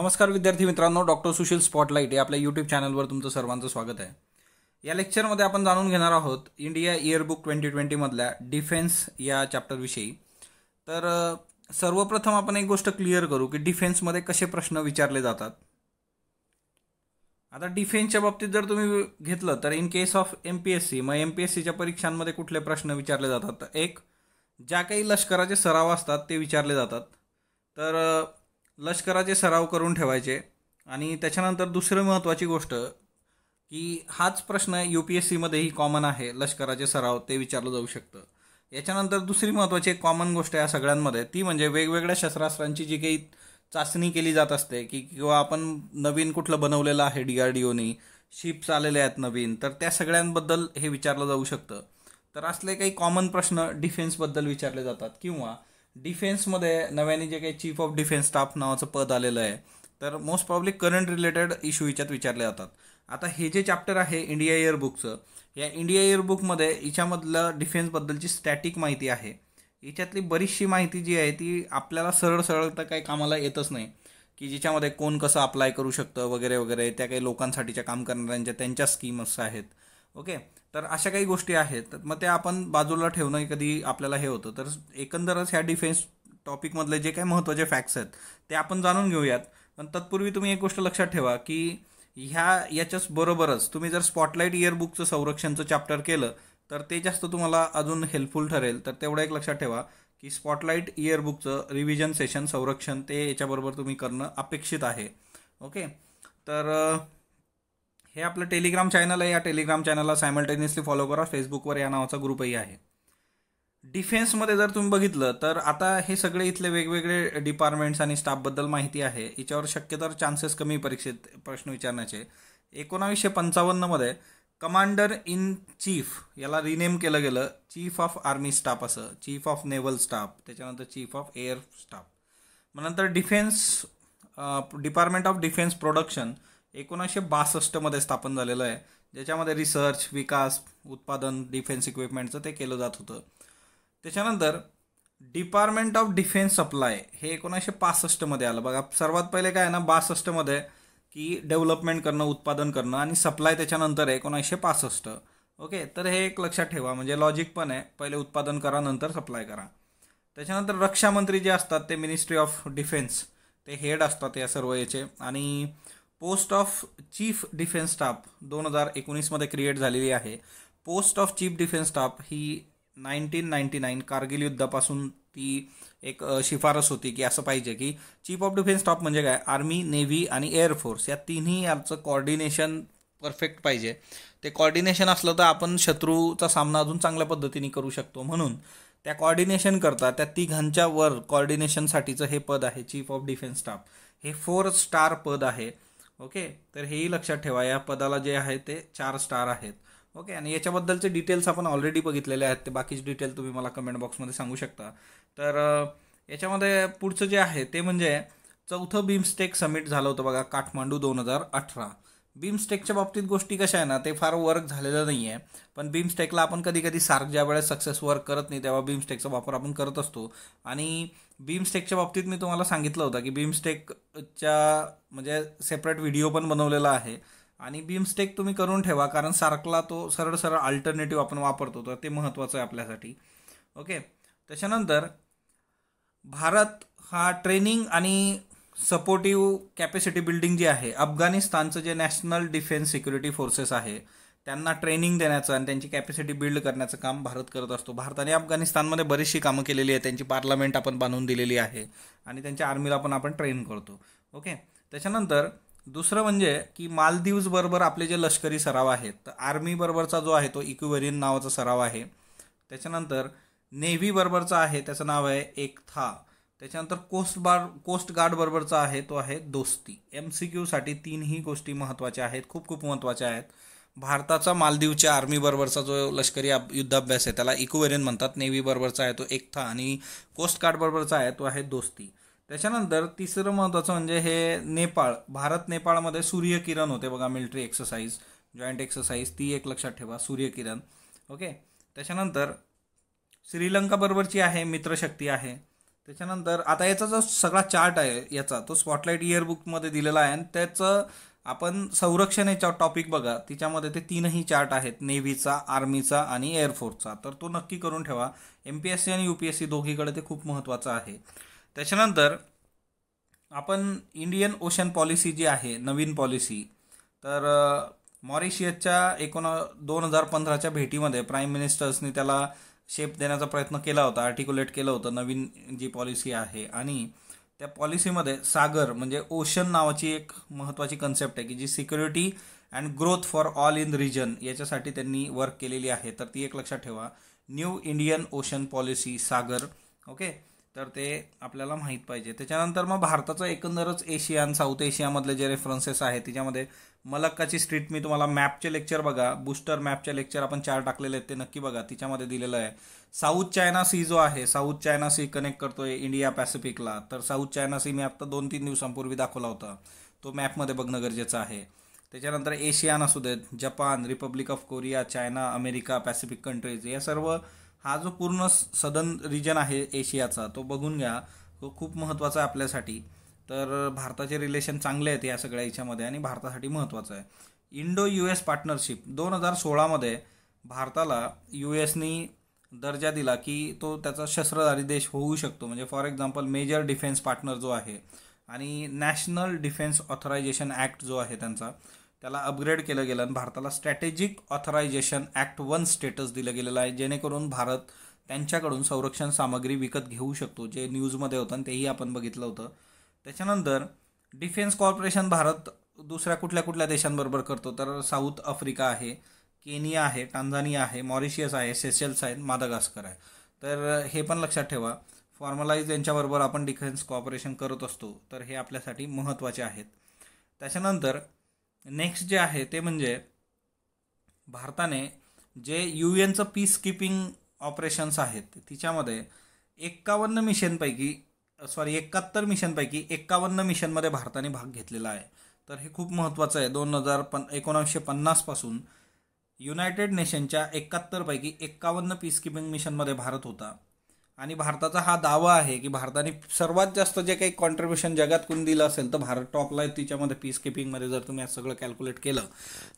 नमस्कार विद्यार्थी मित्रांनो डॉक्टर सुशील स्पॉटलाईट या आपल्या यूट्यूब चॅनलवर तुमचं सर्वांचं स्वागत आहे या लेक्चरमध्ये आपण जाणून घेणार आहोत इंडिया इयरबुक ट्वेंटी ट्वेंटीमधल्या डिफेन्स या चॅप्टरविषयी तर सर्वप्रथम आपण एक गोष्ट क्लिअर करू की डिफेन्समध्ये कसे प्रश्न विचारले जातात आता डिफेन्सच्या बाबतीत जर तुम्ही घेतलं तर in case of M P S C मग एम पी एस सीच्या परीक्षांमध्ये कुठले प्रश्न विचारले जातात एक ज्या काही लष्कराचे सराव असतात ते विचारले जातात तर लष्कराचे सराव करून ठेवायचे आणि त्याच्यानंतर दुसरं महत्त्वाची गोष्ट की हाच प्रश्न यू पी एस सीमध्येही कॉमन आहे लष्कराचे सराव ते विचारलं जाऊ शकतं याच्यानंतर दुसरी महत्त्वाची एक कॉमन गोष्ट या सगळ्यांमध्ये ती म्हणजे वेगवेगळ्या शस्त्रास्त्रांची जी काही चाचणी केली जात असते की किंवा आपण नवीन कुठलं बनवलेलं आहे डी आर डी शिप्स आलेले आहेत नवीन तर त्या सगळ्यांबद्दल हे विचारलं जाऊ शकतं तर असले काही कॉमन प्रश्न डिफेन्सबद्दल विचारले जातात किंवा डिफेन्समध्ये नव्याने जे काही चीफ ऑफ डिफेन्स स्टाफ नावाचं पद आलेलं आहे तर most probably current related issue याच्यात विचारले जातात आता हे जे चॅप्टर आहे इंडिया इयरबुकचं या इंडिया इयरबुकमध्ये हिच्यामधलं डिफेन्सबद्दलची स्टॅटिक माहिती आहे याच्यातली बरीचशी माहिती जी आहे ती आपल्याला सरळ सरळ तर काही कामाला येतच नाही की ज्याच्यामध्ये कोण कसं अप्लाय करू शकतं वगैरे वगैरे त्या काही लोकांसाठीच्या काम करणाऱ्यांच्या त्यांच्या स्कीम्स आहेत ओके तर अशा काही गोष्टी आहेत तर मग ते आपण बाजूला ठेवणं कधी आपल्याला हे होतं तर एकंदरच ह्या डिफेन्स टॉपिकमधले जे काही महत्त्वाचे फॅक्ट्स आहेत ते आपण जाणून घेऊयात पण तत्पूर्वी तुम्ही एक गोष्ट लक्षात ठेवा की ह्या याच्याच बरोबरच तुम्ही जर स्पॉटलाईट इयरबुकचं संरक्षणचं चॅप्टर केलं तर ते जास्त तुम्हाला अजून हेल्पफुल ठरेल तर तेवढं एक लक्षात ठेवा की स्पॉटलाईट इयरबुकचं रिव्हिजन सेशन संरक्षण ते याच्याबरोबर तुम्ही करणं अपेक्षित आहे ओके तर हे आपलं टेलिग्राम चॅनल आहे या टेलिग्राम चॅनलला सायमल्टेनियसली फॉलो करा फेसबुकवर या नावाचा ग्रुपही आहे डिफेन्समध्ये जर तुम्ही बघितलं तर आता हे सगळे इथले वेगवेगळे डिपार्टमेंट्स आणि स्टाफबद्दल माहिती आहे याच्यावर शक्यतर चान्सेस कमी परीक्षेत प्रश्न विचारण्याचे एकोणावीसशे पंचावन्नमध्ये कमांडर इन चीफ याला रिनेम केलं गेलं चीफ ऑफ आर्मी स्टाफ असं चीफ ऑफ नेव्हल स्टाफ त्याच्यानंतर चीफ ऑफ एअर स्टाफ मग नंतर defence department of defence production एकोणीसशे बासष्टमध्ये स्थापन झालेलं आहे ज्याच्यामध्ये रिसर्च विकास उत्पादन डिफेन्स इक्विपमेंटचं ते केलं जात होतं त्याच्यानंतर डिपार्टमेंट ऑफ डिफेन्स सप्लाय हे एकोणीसशे पासष्टमध्ये आलं बघा सर्वात पहिले काय आहे ना बासष्टमध्ये की डेव्हलपमेंट करणं उत्पादन करणं आणि सप्लाय त्याच्यानंतर आहे एकोणीसशे पासष्ट ओके तर हे एक लक्षात ठेवा म्हणजे लॉजिक पण आहे पहिले उत्पादन करा नंतर सप्लाय करा त्याच्यानंतर रक्षामंत्री जे असतात ते मिनिस्ट्री ऑफ डिफेन्स ते हेड असतात या सर्व याचे आणि post of chief defence staff दोन हजार एकोणीसमध्ये क्रिएट झालेली आहे post of chief defence staff ही नाईन्टीन नाईन्टी नाईन कारगिल युद्धापासून ती एक शिफारस होती की असं पाहिजे की चीफ ऑफ डिफेन्स स्टाफ म्हणजे काय आर्मी नेव्ही आणि एअरफोर्स या तिन्ही याचं कॉर्डिनेशन परफेक्ट पाहिजे ते कॉर्डिनेशन असलं तर आपण शत्रूचा सामना अजून चांगल्या पद्धतीने करू शकतो म्हणून त्या कॉर्डिनेशन करता त्या तिघांच्या वर कॉर्डिनेशनसाठीचं हे पद आहे चीफ ऑफ डिफेन्स स्टाफ हे फोर स्टार पद आहे ओके तर हेही लक्षात ठेवा या पदाला जे आहे ते चार स्टार आहेत ओके आणि याच्याबद्दलचे डिटेल्स आपण ऑलरेडी बघितलेले आहेत ते बाकीचे डिटेल तुम्ही मला कमेंट बॉक्समध्ये सांगू शकता तर याच्यामध्ये पुढचं जे आहे ते म्हणजे चौथं बीमस्टेक समिट झालं होतं बघा काठमांडू दोन हजार अठरा बीमस्टेकच्या बाबतीत गोष्टी कशा आहे ना ते फार वर्क झालेलं नाही आहे पण बीमस्टेकला आपण कधी कधी सार्क ज्या वेळेस सक्सेस वर्क करत नाही तेव्हा बीमस्टेकचा वापर आपण करत असतो आणि बीमस्टेकच्या बाबतीत मी तुम्हाला सांगितलं होतं की बीमस्टेकच्या म्हणजे सेपरेट व्हिडिओ पण बनवलेला आहे आणि बीमस्टेक तुम्ही करून ठेवा कारण सारखला तो सरळ सरळ अल्टरनेटिव्ह आपण वापरतो तर ते महत्त्वाचं आहे आपल्यासाठी ओके त्याच्यानंतर भारत हा ट्रेनिंग आणि सपोर्टिव्ह कॅपॅसिटी बिल्डिंग जी आहे अफगाणिस्तानचं जे नॅशनल डिफेन्स सिक्युरिटी फोर्सेस आहे त्यांना ट्रेनिंग देण्याचं आणि त्यांची कॅपॅसिटी बिल्ड करण्याचं काम भारत करत असतो भारताने अफगाणिस्तानमध्ये बरीचशी कामं केलेली आहे त्यांची पार्लमेंट आपण बांधून दिलेली आहे आणि त्यांच्या आर्मीला पण आपण ट्रेन करतो ओके त्याच्यानंतर दुसरं म्हणजे की मालदीवजबरोबर आपले जे लष्करी सराव आहेत तर आर्मीबरोबरचा जो आहे तो इक्वेरियन नावाचा सराव आहे त्याच्यानंतर नेव्हीबरोबरचा आहे त्याचं नाव आहे एक था त्याच्यानंतर कोस्ट बार कोस्ट गार्डबरोबरचा आहे तो आहे दोस्ती एम सी क्यूसाठी तीनही गोष्टी महत्त्वाच्या आहेत खूप खूप महत्त्वाच्या आहेत भारताचा मालदीवच्या आर्मीबरोबरचा जो लष्करी युद्धाभ्यास आहे त्याला इकोवेरियन म्हणतात बरोबरचा आहे तो एकथा आणि कोस्ट बरोबरचा आहे तो आहे दोस्ती त्याच्यानंतर तिसरं महत्त्वाचं म्हणजे हे नेपाळ भारत नेपाळमध्ये सूर्यकिरण होते बघा मिलिटरी एक्सरसाइज जॉईंट एक्सरसाइज ती एक लक्षात ठेवा सूर्यकिरण ओके त्याच्यानंतर श्रीलंकाबरोबरची आहे मित्रशक्ती आहे त्याच्यानंतर आता याचा जो सगळा चार्ट आहे याचा तो स्पॉटलाईट इयरबुकमध्ये दिलेला आहे आणि त्याचं आपण संरक्षणाच्या टॉपिक बघा तिच्यामध्ये ते तीनही चार्ट आहेत नेव्हीचा आर्मीचा आणि एअरफोर्सचा तर तो नक्की करून ठेवा एम पी एस सी आणि यू पी एस सी दोघीकडे ते खूप महत्त्वाचं आहे त्याच्यानंतर आपण इंडियन ओशन पॉलिसी जी आहे नवीन पॉलिसी तर मॉरिशियसच्या एकोण दोन हजार पंधराच्या भेटीमध्ये प्राईम मिनिस्टर्सनी त्याला शेप देण्याचा प्रयत्न केला होता आर्टिक्युलेट केलं होतं नवीन जी पॉलिसी आहे आणि त्या पॉलिसीमध्ये सागर म्हणजे ओशन नावाची एक महत्वाची कन्सेप्ट आहे की जी security and growth for all in region याच्यासाठी त्यांनी वर्क केलेली आहे तर ती एक लक्षात ठेवा new Indian ocean policy Sagar okay तर ते आपल्याला माहीत पाहिजे त्याच्यानंतर मग भारताचं एकंदरच एशिया आणि साऊथ एशियामधले जे रेफरन्सेस आहेत त्याच्यामध्ये मलक्काची स्ट्रीट मी तुम्हाला मॅपचे लेक्चर बघा बुस्टर मॅपचे लेक्चर आपण चार टाकलेले आहेत ते नक्की बघा तिच्यामध्ये दिलेलं आहे साऊथ चायना सी जो आहे साऊथ चायना सी कनेक्ट करतोय इंडिया पॅसिफिकला तर साऊथ चायना सी मी आत्ता दोन तीन दिवसांपूर्वी दाखवला होता तो मॅपमध्ये बघणं गरजेचं आहे त्याच्यानंतर एशियान असू देत Japan republic of Korea China America Pacific countries या सर्व हा जो पूर्ण सदन रिजन आहे एशियाचा तो बघून घ्या तो खूप महत्त्वाचा आहे आपल्यासाठी तर भारताचे रिलेशन चांगले आहेत या सगळ्या याच्यामध्ये आणि भारतासाठी महत्त्वाचं आहे इंडो यू एस पार्टनरशिप दोन हजार सोळामध्ये भारताला यू एसनी दर्जा दिला की तो त्याचा शस्त्रधारी देश होऊ शकतो म्हणजे for example major defence partner जो आहे आणि नॅशनल डिफेन्स ऑथरायझेशन ॲक्ट जो आहे त्यांचा त्याला अपग्रेड केलं गेलं आणि भारताला strategic authorization act one status दिलं गेलेलं आहे जेणेकरून भारत त्यांच्याकडून संरक्षण सामग्री विकत घेऊ शकतो जे न्यूजमध्ये होतं तेही आपण बघितलं होतं त्याच्यानंतर डिफेन्स कॉर्पोरेशन भारत दुसऱ्या कुठल्या कुठल्या देशांबरोबर करतो तर साऊथ आफ्रिका आहे केनिया आहे टांझानिया आहे मॉरिशियस आहे सेशेल्स आहेत मादागास्कर आहे तर हे पण लक्षात ठेवा फॉर्मलाईज यांच्याबरोबर आपण डिफेन्स कॉपरेशन करत असतो तर हे आपल्यासाठी महत्त्वाचे आहेत त्याच्यानंतर नेक्स्ट जे आहे ते म्हणजे भारताने जे यू एनचं पीस किपिंग ऑपरेशन्स आहेत तिच्यामध्ये एक्कावन्न मिशनपैकी सॉरी एकाहत्तर मिशनपैकी एक्कावन्न मिशनमध्ये भारताने भाग घेतलेला आहे तर हे खूप महत्त्वाचं आहे दोन हजार पन एकोणावीसशे पन्नासपासून युनायटेड नेशनच्या एकाहत्तरपैकी एक्कावन्न पीसकीपिंग मिशनमध्ये भारत होता आणि भारताचा हा दावा आहे की भारताने सर्वात जास्त जे काही कॉन्ट्रीब्युशन जगात कोण दिलं असेल तर भारत टॉपला आहे तिच्यामध्ये पीस किपिंगमध्ये जर तुम्ही सगळं कॅल्क्युलेट केलं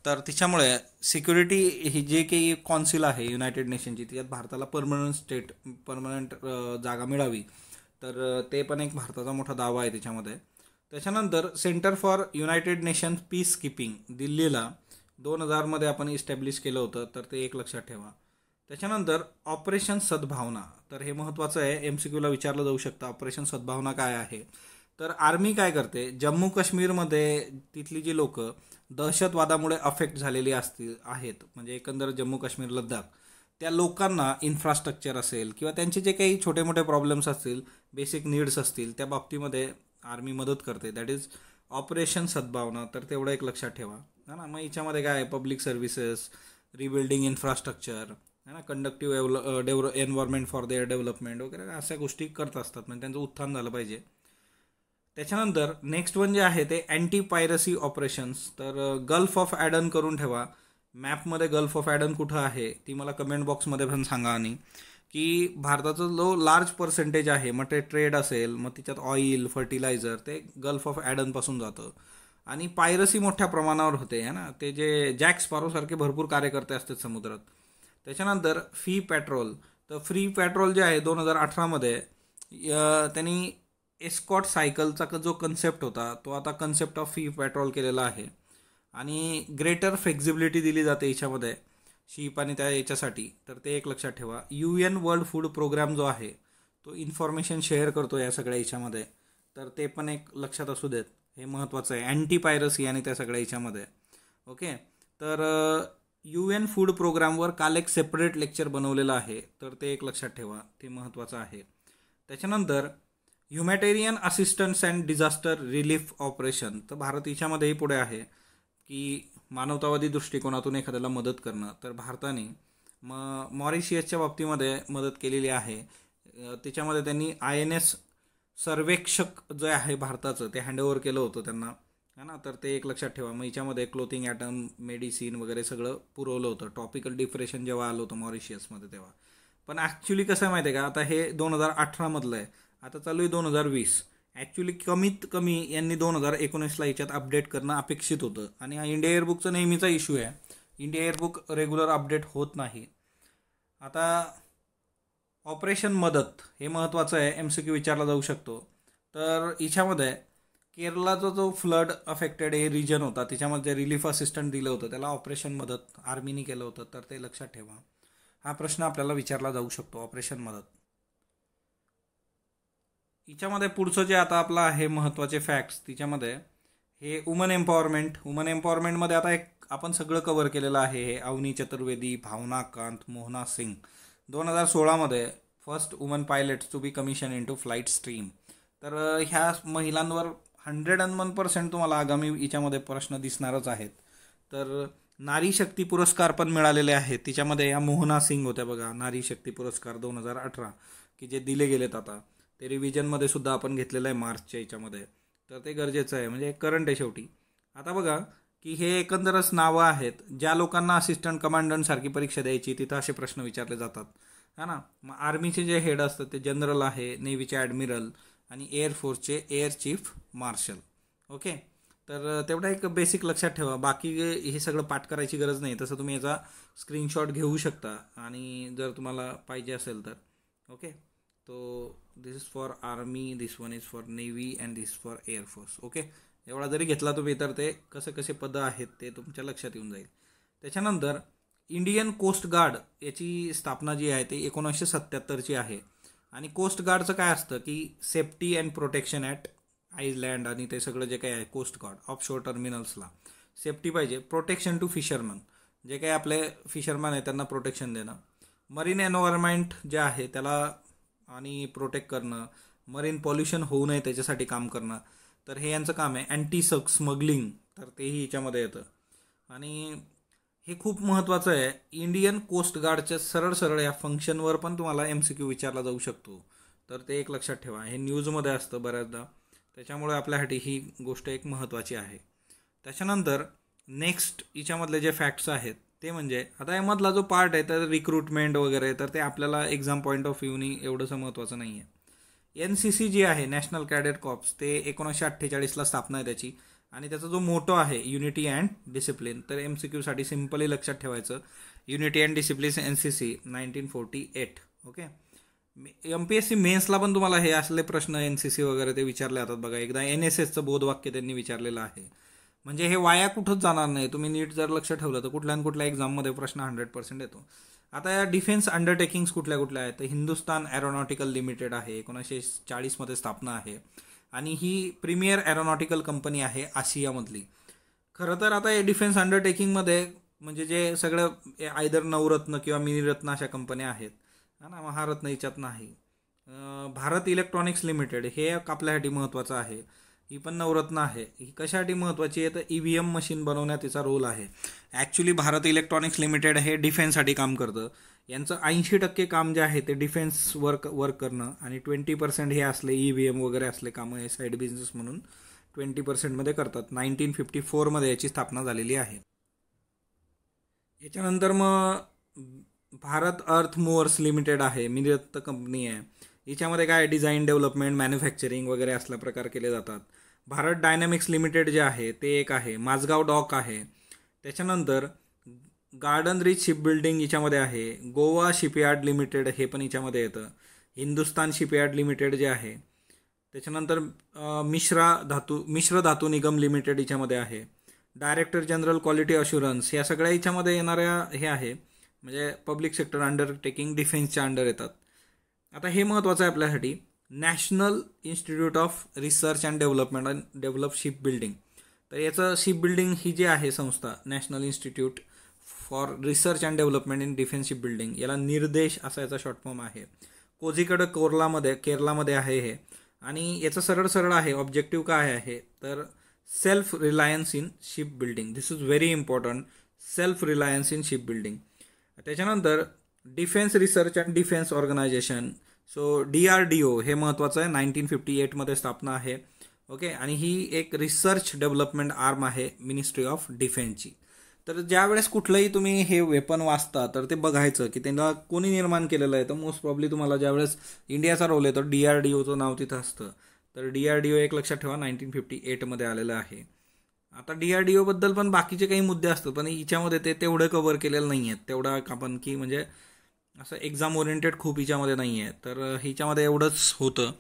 तर तिच्यामुळे सिक्युरिटी ही जे काही कॉन्सिल आहे युनायटेड नेशनची त्याच्यात भारताला परमनंट स्टेट परमनंट जागा मिळावी तर ते पण एक भारताचा मोठा दावा आहे त्याच्यामध्ये त्याच्यानंतर centre for United nation peace keeping दिल्लीला दोन हजारमध्ये आपण इस्टॅब्लिश केलं होतं तर ते एक लक्षात ठेवा त्याच्यानंतर ऑपरेशन सद्भावना तर हे महत्त्वाचं आहे एम सी क्यूला विचारलं जाऊ शकतं ऑपरेशन सद्भावना काय आहे तर आर्मी काय करते जम्मू काश्मीरमध्ये तिथली जी लोकं दहशतवादामुळे अफेक्ट झालेली असतील आहेत म्हणजे एकंदर जम्मू काश्मीर लद्दाख त्या लोकांना इन्फ्रास्ट्रक्चर असेल किंवा त्यांचे जे काही छोटे मोठे प्रॉब्लेम्स असतील बेसिक नीड्स असतील त्या बाबतीमध्ये आर्मी मदत करते दॅट इज ऑपरेशन सद्भावना तर तेवढं एक लक्षात ठेवा हा ना मग याच्यामध्ये काय आहे पब्लिक सर्व्हिसेस रिबिल्डिंग इन्फ्रास्ट्रक्चर है ना conductive environment devel environment for their development वगैरे अशा गोष्टी करत असतात म्हणजे त्यांचं उत्थान झालं पाहिजे त्याच्यानंतर नेक्स्ट वन जे आहे ते अँटी पायरसी ऑपरेशन्स तर गल्फ ऑफ ॲडन करून ठेवा मॅपमध्ये गल्फ ऑफ ॲडन कुठं आहे ती मला कमेंट बॉक्समध्ये पण सांगा आणि की भारताचा जो लार्ज पर्सेंटेज आहे मग ते ट्रेड असेल मग तिच्यात ऑइल फर्टिलायझर ते गल्फ ऑफ ॲडनपासून जातं आणि पायरसी मोठ्या प्रमाणावर होते है ना ते जे जॅक्स स्पारोसारखे भरपूर कार्यकर्ते असतात समुद्रात त्याच्यानंतर फी पॅट्रोल तर फ्री पॅट्रोल जे आहे दोन हजार अठरामध्ये त्यांनी एस्कॉट सायकलचा जो कन्सेप्ट होता तो आता कन्सेप्ट ऑफ फी पॅट्रोल केलेला आहे आणि ग्रेटर फ्लेक्झिबिलिटी दिली जाते याच्यामध्ये शीप आणि त्या याच्यासाठी तर ते एक लक्षात ठेवा U N world food programme जो आहे तो इन्फॉर्मेशन शेअर करतो या सगळ्या याच्यामध्ये तर ते पण एक लक्षात असू देत हे महत्त्वाचं आहे अँटी पायरसी आणि त्या सगळ्या याच्यामध्ये ओके तर यू एन फूड प्रोग्रामवर काल एक सेपरेट लेक्चर बनवलेलं आहे तर ते एक लक्षात ठेवा ते महत्त्वाचं आहे त्याच्यानंतर humanitarian assistance and disaster relief operation तर भारत ही पुढे आहे की मानवतावादी दृष्टिकोनातून एखाद्याला मदत करणं तर भारताने म मॉरिशियसच्या बाबतीमध्ये मदत केलेली आहे त्याच्यामध्ये त्यांनी आय एन एस सर्वेक्षक जे आहे भारताचं ते हँडओव्हर केलं होतं त्यांना है ना तर ते एक लक्षात ठेवा मग याच्यामध्ये क्लोथिंग ॲटम मेडिसिन वगैरे सगळं पुरवलं होतं टॉपिकल डिप्रेशन जेव्हा आलं होतं मॉरिशियसमध्ये तेव्हा पण ॲक्च्युली कसं आहे माहिती आहे का आता हे दोन हजार अठरामधलं आहे आता चालू आहे दोन हजार वीस ॲक्च्युली कमीत कमी यांनी दोन हजार एकोणीसला याच्यात अपडेट करणं अपेक्षित होतं आणि हा इंडिया एअरबुकचा नेहमीचा इश्यू आहे इंडिया एअरबुक रेग्युलर अपडेट होत नाही आता ऑपरेशन मदत हे महत्त्वाचं आहे एम सी क्यू विचारला जाऊ शकतो तर याच्यामध्ये केरलाचा जो, फ्लड अफेक्टेड हे रिजन होता त्याच्यामध्ये रिलीफ असिस्टंट दिलं होतं त्याला ऑपरेशन मदत आर्मीनी केलं होतं तर ते लक्षात ठेवा हा प्रश्न आपल्याला विचारला जाऊ शकतो ऑपरेशन मदत हिच्यामध्ये पुढचं जे आता आपलं आहे महत्त्वाचे फॅक्ट्स तिच्यामध्ये हे वुमन एम्पॉवरमेंट वुमन एम्पॉवरमेंटमध्ये आता एक आपण सगळं कव्हर केलेलं आहे हे अवनी चतुर्वेदी भावना कांत मोहना सिंग दोन हजार सोळामध्ये first woman pilot to be commission into flight stream तर ह्या महिलांवर हंड्रेड अँड वन पर्सेंट तुम्हाला आगामी याच्यामध्ये प्रश्न दिसणारच आहेत तर नारी शक्ती पुरस्कार पण मिळालेले आहेत तिच्यामध्ये या मोहना सिंग होत्या बघा नारी शक्ती पुरस्कार दोन हजार अठरा की जे दिले गेलेत आता ते रिव्हिजनमध्ये सुद्धा आपण घेतलेलं आहे मार्चच्या याच्यामध्ये तर ते गरजेचं आहे म्हणजे करंट आहे शेवटी आता बघा की हे एकंदरच नावं आहेत ज्या लोकांना असिस्टंट कमांडंटसारखी परीक्षा द्यायची तिथं असे प्रश्न विचारले जातात है ना मग आर्मीचे जे हेड असतात ते जनरल आहे नेव्हीचे ॲडमिरल आणि एअरफोर्सचे एअर चीफ मार्शल ओके तर तेवढा एक बेसिक लक्षात ठेवा बाकी हे सगळं पाठ करायची गरज नाही तसं तुम्ही याचा स्क्रीनशॉट घेऊ शकता आणि जर तुम्हाला पाहिजे असेल तर ओके तो this is for army this one is for navy and this for air force okay एवढा जरी घेतला तुम्ही तर ते कसे कसे पदं आहेत ते तुमच्या लक्षात येऊन जाईल त्याच्यानंतर इंडियन कोस्ट गार्ड याची स्थापना जी आहे ते एकोणीसशे सत्त्याहत्तरची आहे आणि कोस्ट गार्डचं काय असतं की safety and protection at island आणि ते सगळं जे काही आहे कोस्ट गार्ड ऑफशोर टर्मिनल्सला सेफ्टी पाहिजे प्रोटेक्शन टू फिशरमन जे काही आपले फिशरमन आहे त्यांना प्रोटेक्शन देणं मरीन एन्व्हायरमेंट जे आहे त्याला आणि प्रोटेक्ट करणं मरीन पॉल्युशन होऊ नये त्याच्यासाठी काम करणं तर हे यांचं काम आहे अँटी स्मगलिंग तर तेही याच्यामध्ये येतं आणि हे खूप महत्त्वाचं आहे इंडियन कोस्ट गार्डच्या सरळ सरळ या फंक्शनवर पण तुम्हाला एम सी क्यू विचारला जाऊ शकतो तर ते एक लक्षात ठेवा हे न्यूजमध्ये असतं बऱ्याचदा त्याच्यामुळे आपल्यासाठी ही गोष्ट एक महत्त्वाची आहे त्याच्यानंतर नेक्स्ट हिच्यामधले जे फॅक्ट्स आहेत ते म्हणजे आता यामधला जो पार्ट आहे तर रिक्रुटमेंट वगैरे तर ते आपल्याला एक्झाम पॉईंट ऑफ व्ह्यूनी एवढंसं महत्त्वाचं नाही आहे एन सी सी जी आहे नॅशनल कॅडेट कॉप्स ते एकोणीसशे अठ्ठेचाळीसला स्थापना आहे त्याची आणि त्याचा जो मोटो आहे युनिटी अँड डिसिप्लिन तर एम सी क्यूसाठी सिम्पली लक्षात ठेवायचं unity and discipline N C C nineteen forty eight okay M P S C मेन्सला पण तुम्हाला हे असले प्रश्न एन सी सी वगैरे ते विचारले जातात बघा एकदा एन एस एसचं बोधवाक्य त्यांनी विचारलेलं आहे म्हणजे हे वाया कुठंच जाणार नाही तुम्ही नीट जर लक्ष ठेवलं तर कुठल्या ना कुठल्या एक्झाममध्ये प्रश्न हंड्रेड पर्सेंट येतो आता या डिफेन्स अंडरटेकिंग्स कुठल्या कुठल्या आहेत तर हिंदुस्तान एरोनॉटिकल लिमिटेड आहे एकोणीसशे चाळीसमध्ये स्थापना आहे आणि ही प्रीमियर एरोनॉटिकल कंपनी आहे आशियामधली खरं तर आता हे डिफेन्स अंडरटेकिंगमध्ये म्हणजे जे सगळं आयदर नवरत्न किंवा मिनीरत्न अशा कंपन्या आहेत हा ना महारत्न याच्यात नाही भारत इलेक्ट्रॉनिक्स लिमिटेड हे आपल्यासाठी महत्त्वाचं आहे ही पण नवरत्न आहे ही कशासाठी महत्त्वाची आहे तर ई व्ही एम मशीन बनवण्यात तिचा रोल आहे ॲक्च्युली भारत इलेक्ट्रॉनिक्स लिमिटेड हे डिफेन्ससाठी काम करतं यांचं ऐंशी टक्के काम जे आहे ते डिफेन्स वर्क वर्क करणं आणि ट्वेंटी पर्सेंट हे असले ई व्ही एम वगैरे असले कामं हे साईड बिझनेस म्हणून ट्वेंटी पर्सेंटमध्ये करतात नाईन्टीन फिफ्टी फोरमध्ये याची स्थापना झालेली आहे याच्यानंतर मग भारत अर्थ मूवर्स लिमिटेड आहे मिनिरत्त कंपनी आहे याच्यामध्ये काय डिझाईन डेव्हलपमेंट मॅन्युफॅक्चरिंग वगैरे असला प्रकार केले जातात भारत डायनॅमिक्स लिमिटेड जे आहे ते एक आहे माझगाव डॉक आहे त्याच्यानंतर गार्डन रिच शिप बिल्डिंग हिच्यामध्ये आहे गोवा शिपयार्ड लिमिटेड हे पण हिच्यामध्ये येतं हिंदुस्तान शिपयार्ड लिमिटेड जे आहे त्याच्यानंतर मिश्रा धातू मिश्र धातू निगम लिमिटेड हिच्यामध्ये आहे डायरेक्टर जनरल क्वालिटी अशुरन्स या सगळ्या हिच्यामध्ये येणाऱ्या हे आहे म्हणजे पब्लिक सेक्टर अंडरटेकिंग डिफेन्सच्या अंडर येतात आता हे महत्त्वाचं आहे आपल्यासाठी national institute of research and development and develop ship building तर याचं शिप बिल्डिंग ही जी आहे संस्था national institute for research and development in defence ship building याला निर्देश असा याचा शॉर्टफॉर्म आहे कोझीकडं कोरलामध्ये केरलामध्ये आहे हे आणि याचं सरळ सरळ आहे ऑब्जेक्टिव्ह काय आहे तर self reliance in ship building this is very important self reliance in ship building त्याच्यानंतर defence research and defence organization so D R D O हे महत्त्वाचं आहे नाईन्टीन फिफ्टी एटमध्ये स्थापना आहे ओके आणि ही एक रिसर्च डेव्हलपमेंट आर्म आहे मिनिस्ट्री ऑफ डिफेन्सची तर ज्यावेळेस कुठलंही तुम्ही हे वेपन वाचता तर ते बघायचं की त्यांना कोणी निर्माण केलेलं आहे तर मोस्ट प्रॉब्ली तुम्हाला ज्यावेळेस इंडियाचा रोल आहे तर डी आर डी ओचं नाव तिथं असतं तर डी आर डी ओ एक लक्षात ठेवा नाईन्टीन फिफ्टी एटमध्ये आलेलं आहे आता डी आर डी ओबद्दल पण बाकीचे काही मुद्दे असतात पण हिच्यामध्ये ते तेवढं कव्हर केलेलं नाही आहेत तेवढा आपण की म्हणजे असं एक्झाम ओरिएंटेड खूप हिच्यामध्ये नाही आहे तर हिच्यामध्ये एवढंच होतं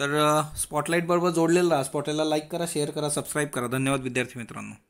तर स्पॉटलाईटबरोबर जोडलेलं राहा स्पॉटलाईटला लाईक करा शेअर करा सबस्क्राईब करा धन्यवाद विद्यार्थी मित्रांनो